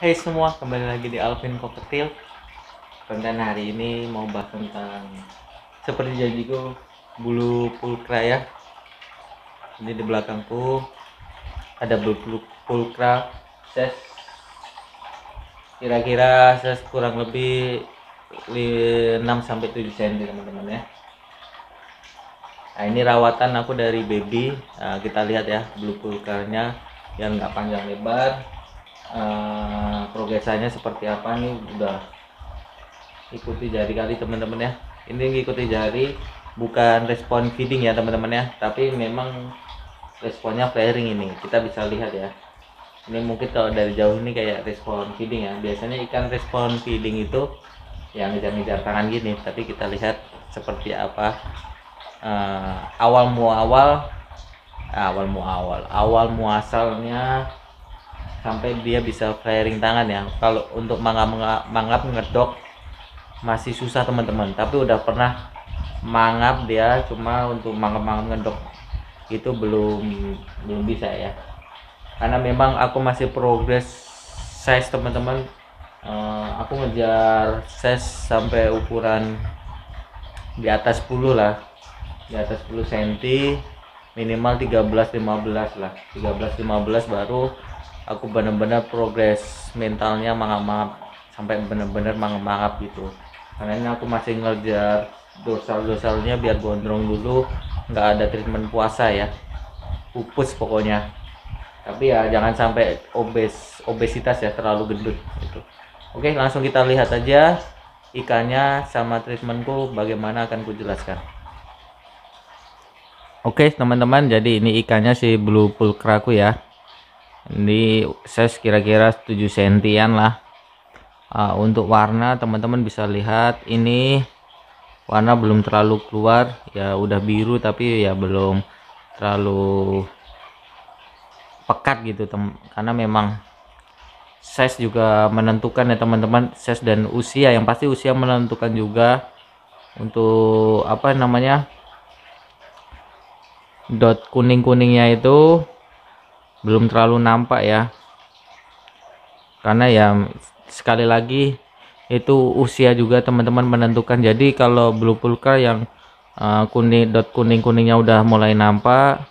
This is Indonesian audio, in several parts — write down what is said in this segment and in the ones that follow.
Hai hey semua, kembali lagi di Alvin Kopetil Konten hari ini mau bahas tentang Seperti janjiku Bulu pulkra ya Ini di belakangku Ada bulu pulkra Ses Kira-kira ses kurang lebih 6-7 cm teman-teman ya Nah ini rawatan aku dari baby nah, Kita lihat ya bulu pulkranya Yang nggak panjang lebar Eh, progresanya seperti apa nih udah ikuti jari kali teman-teman ya ini ikuti jari bukan respon feeding ya teman-teman ya tapi memang responnya flaring ini kita bisa lihat ya ini mungkin kalau dari jauh ini kayak respon feeding ya biasanya ikan respon feeding itu yang ngejar-ngejar tangan gini tapi kita lihat seperti apa uh, awal muawal eh, awal muawal awal muasalnya sampai dia bisa flaring tangan ya kalau untuk mangap mangap ngedok masih susah teman-teman tapi udah pernah mangap dia cuma untuk mangap mangap ngedok itu belum belum bisa ya karena memang aku masih progres size teman-teman uh, aku ngejar size sampai ukuran di atas 10 lah di atas 10 cm minimal 13 15 lah 13 15 baru aku bener-bener progres mentalnya mangap-mangap sampai bener-bener mangap-mangap gitu karena ini aku masih ngejar dorsal dosanya biar gondrong dulu nggak ada treatment puasa ya pupus pokoknya tapi ya jangan sampai obes obesitas ya terlalu gendut gitu oke langsung kita lihat aja ikannya sama treatmentku bagaimana akan kujelaskan. oke teman-teman jadi ini ikannya si blue pulkraku ku ya ini size kira-kira 7 sentian lah uh, untuk warna teman-teman bisa lihat ini warna belum terlalu keluar ya udah biru tapi ya belum terlalu pekat gitu tem karena memang size juga menentukan ya teman-teman size dan usia yang pasti usia menentukan juga untuk apa namanya dot kuning-kuningnya itu belum terlalu nampak ya karena ya sekali lagi itu usia juga teman-teman menentukan jadi kalau blue pulkar yang uh, kuning dot kuning kuningnya udah mulai nampak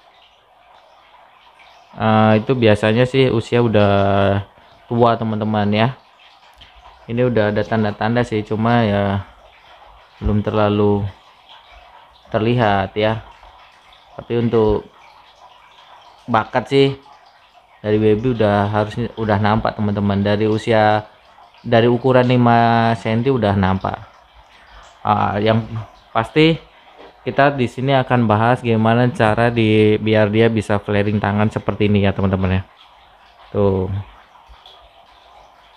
uh, itu biasanya sih usia udah tua teman-teman ya ini udah ada tanda-tanda sih cuma ya belum terlalu terlihat ya tapi untuk bakat sih dari baby udah harusnya udah nampak teman-teman dari usia dari ukuran 5 cm udah nampak uh, yang pasti kita di sini akan bahas gimana cara di biar dia bisa flaring tangan seperti ini ya teman-teman ya tuh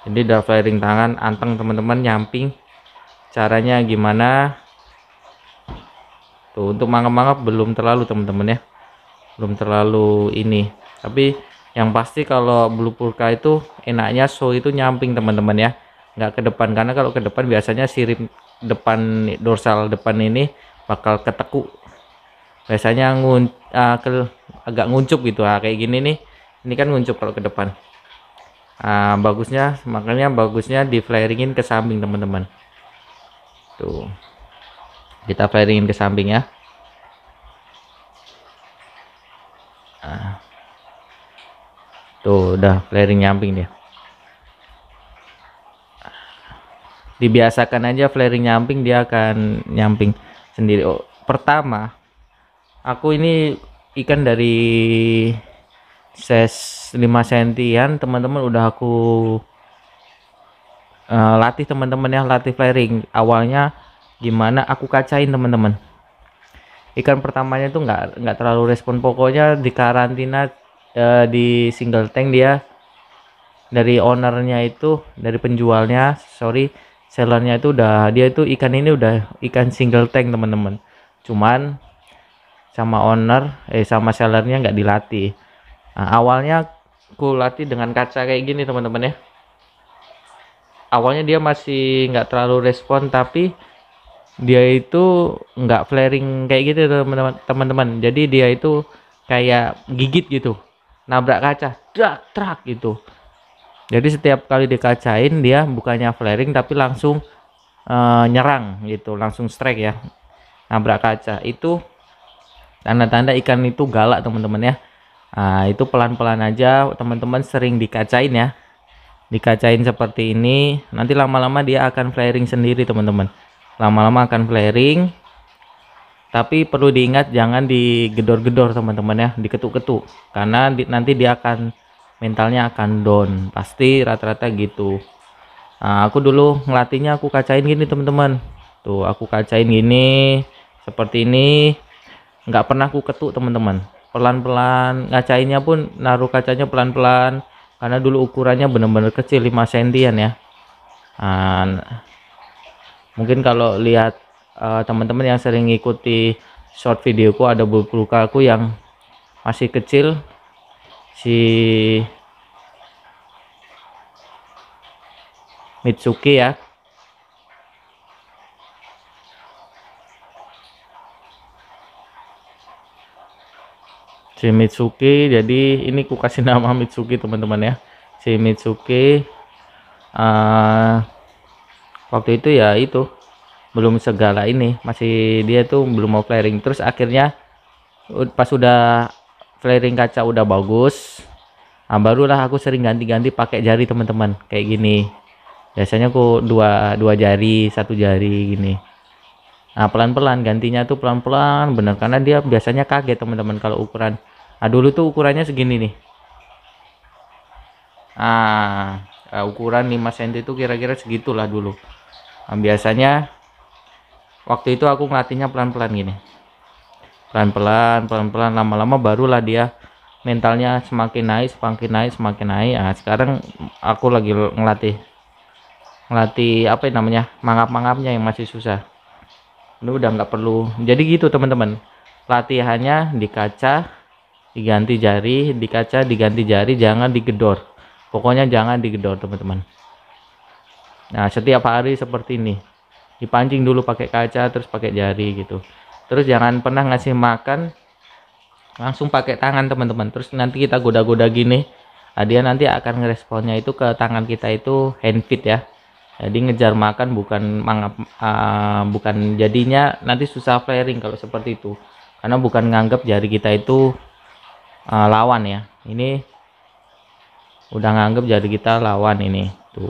jadi udah flaring tangan anteng teman-teman nyamping caranya gimana tuh untuk mangap-mangap belum terlalu teman-teman ya belum terlalu ini tapi yang pasti kalau blue purka itu enaknya show itu nyamping teman-teman ya nggak ke depan karena kalau ke depan biasanya sirip depan dorsal depan ini bakal ketekuk biasanya ngun, uh, ke, agak nguncup gitu nah, kayak gini nih ini kan nguncup kalau ke depan uh, bagusnya makanya bagusnya di flaringin ke samping teman-teman tuh kita flaringin ke samping ya uh tuh udah flaring nyamping dia dibiasakan aja flaring nyamping dia akan nyamping sendiri oh, pertama aku ini ikan dari ses 5 sentian teman-teman udah aku uh, latih teman-teman ya latih flaring awalnya gimana aku kacain teman-teman ikan pertamanya tuh nggak nggak terlalu respon pokoknya di karantina e, di single tank dia dari ownernya itu dari penjualnya sorry sellernya itu udah dia itu ikan ini udah ikan single tank teman-teman cuman sama owner eh sama sellernya nggak dilatih nah, awalnya ku latih dengan kaca kayak gini teman-teman ya awalnya dia masih nggak terlalu respon tapi dia itu nggak flaring kayak gitu teman-teman jadi dia itu kayak gigit gitu nabrak kaca trak trak gitu jadi setiap kali dikacain dia bukannya flaring tapi langsung uh, nyerang gitu langsung strike ya nabrak kaca itu tanda-tanda ikan itu galak teman-teman ya nah, itu pelan-pelan aja teman-teman sering dikacain ya dikacain seperti ini nanti lama-lama dia akan flaring sendiri teman-teman lama-lama akan flaring tapi perlu diingat jangan digedor-gedor teman-teman ya diketuk-ketuk karena di, nanti dia akan mentalnya akan down pasti rata-rata gitu nah, aku dulu ngelatihnya aku kacain gini teman-teman tuh aku kacain gini seperti ini nggak pernah aku ketuk teman-teman pelan-pelan ngacainnya pun naruh kacanya pelan-pelan karena dulu ukurannya bener-bener kecil 5 cm ya nah, mungkin kalau lihat Eh, teman-teman uh, yang sering ikuti short videoku ada bulu aku yang masih kecil si Mitsuki ya si Mitsuki jadi ini ku kasih nama Mitsuki teman-teman ya si Mitsuki uh, waktu itu ya itu belum segala ini masih dia tuh belum mau flaring terus akhirnya pas sudah flaring kaca udah bagus nah barulah aku sering ganti-ganti pakai jari teman-teman kayak gini biasanya aku dua dua jari satu jari gini nah pelan-pelan gantinya tuh pelan-pelan bener karena dia biasanya kaget teman-teman kalau ukuran nah dulu tuh ukurannya segini nih nah ukuran 5 cm itu kira-kira segitulah dulu nah, biasanya waktu itu aku ngelatihnya pelan-pelan gini pelan-pelan pelan-pelan lama-lama barulah dia mentalnya semakin naik semakin naik semakin naik nah, sekarang aku lagi ngelatih ngelatih apa ya namanya mangap-mangapnya yang masih susah ini udah nggak perlu jadi gitu teman-teman latihannya di kaca diganti jari di kaca diganti jari jangan digedor pokoknya jangan digedor teman-teman nah setiap hari seperti ini dipancing dulu pakai kaca terus pakai jari gitu terus jangan pernah ngasih makan langsung pakai tangan teman-teman terus nanti kita goda-goda gini nah dia nanti akan ngeresponnya itu ke tangan kita itu hand feed ya jadi ngejar makan bukan mangap uh, ah, bukan jadinya nanti susah flaring kalau seperti itu karena bukan nganggap jari kita itu uh, lawan ya ini udah nganggap jari kita lawan ini tuh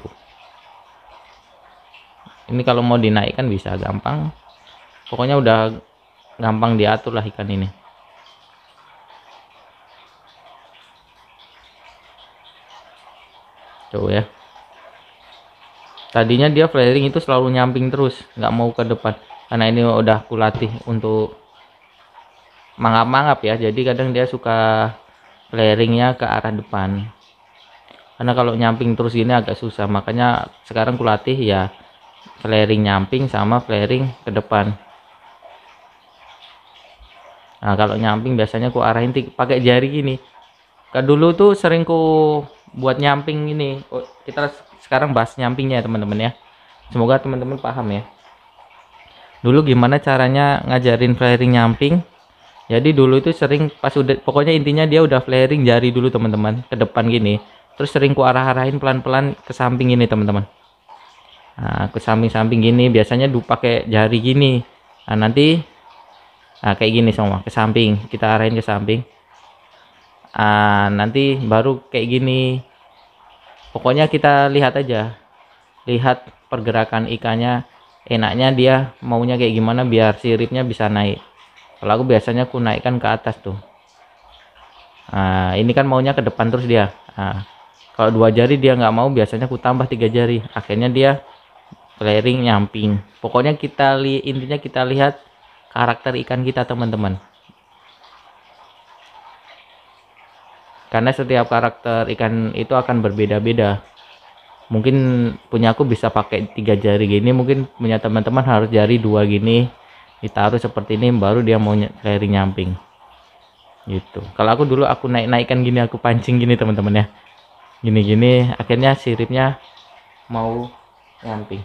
ini kalau mau dinaikkan bisa gampang pokoknya udah gampang diatur lah ikan ini tuh ya tadinya dia flaring itu selalu nyamping terus nggak mau ke depan karena ini udah aku latih untuk mangap-mangap ya jadi kadang dia suka flaringnya ke arah depan karena kalau nyamping terus ini agak susah makanya sekarang kulatih ya flaring nyamping sama flaring ke depan nah kalau nyamping biasanya ku arahin pakai jari gini ke dulu tuh sering ku buat nyamping ini oh, kita sekarang bahas nyampingnya ya teman-teman ya semoga teman-teman paham ya dulu gimana caranya ngajarin flaring nyamping jadi dulu itu sering pas udah pokoknya intinya dia udah flaring jari dulu teman-teman ke depan gini terus sering ku arah-arahin pelan-pelan ke samping ini teman-teman nah, ke samping-samping gini biasanya du pakai jari gini nah, nanti nah, kayak gini semua ke samping kita arahin ke samping nah, nanti baru kayak gini pokoknya kita lihat aja lihat pergerakan ikannya enaknya dia maunya kayak gimana biar siripnya bisa naik kalau aku biasanya aku naikkan ke atas tuh nah, ini kan maunya ke depan terus dia nah, kalau dua jari dia nggak mau biasanya aku tambah tiga jari akhirnya dia flaring nyamping pokoknya kita li intinya kita lihat karakter ikan kita teman-teman karena setiap karakter ikan itu akan berbeda-beda mungkin punya aku bisa pakai tiga jari gini mungkin punya teman-teman harus jari dua gini ditaruh seperti ini baru dia mau flaring nyamping gitu kalau aku dulu aku naik-naikkan gini aku pancing gini teman-teman ya gini-gini akhirnya siripnya mau nyamping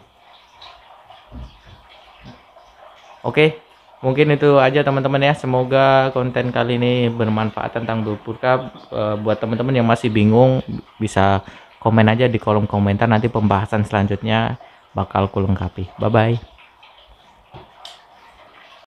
Oke, mungkin itu aja teman-teman ya. Semoga konten kali ini bermanfaat tentang Bupurka Cup. E, buat teman-teman yang masih bingung bisa komen aja di kolom komentar nanti pembahasan selanjutnya bakal kulengkapi. Bye bye.